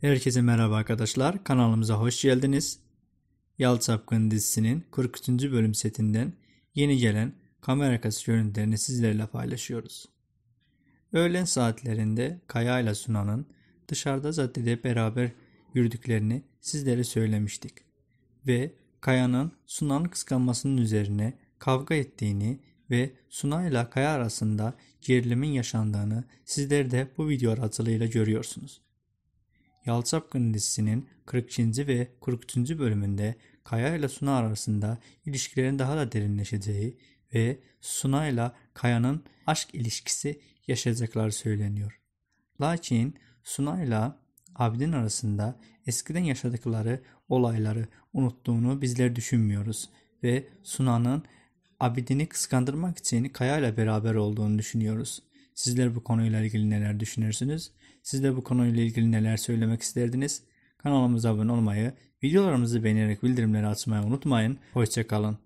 Herkese merhaba arkadaşlar. Kanalımıza hoş geldiniz. Yal dizisinin 43. bölüm setinden yeni gelen kamera arkası görüntülerini sizlerle paylaşıyoruz. Öğlen saatlerinde Kaya ile Sunan'ın dışarıda zaddede beraber yürüdüklerini sizlere söylemiştik. Ve Kaya'nın Sunan'ın kıskanmasının üzerine kavga ettiğini ve Suna ile Kaya arasında gerilimin yaşandığını sizler de bu video aracılığıyla görüyorsunuz. Yalçapkın dizisinin 42. ve 43. bölümünde Kaya ile Suna arasında ilişkilerin daha da derinleşeceği ve Suna ile Kaya'nın aşk ilişkisi yaşayacakları söyleniyor. Lakin Suna ile Abidin arasında eskiden yaşadıkları olayları unuttuğunu bizler düşünmüyoruz ve Suna'nın Abidin'i kıskandırmak için Kaya ile beraber olduğunu düşünüyoruz. Sizler bu konuyla ilgili neler düşünürsünüz? Siz de bu konuyla ilgili neler söylemek isterdiniz? Kanalımıza abone olmayı, videolarımızı beğenerek bildirimleri açmayı unutmayın. Hoşçakalın.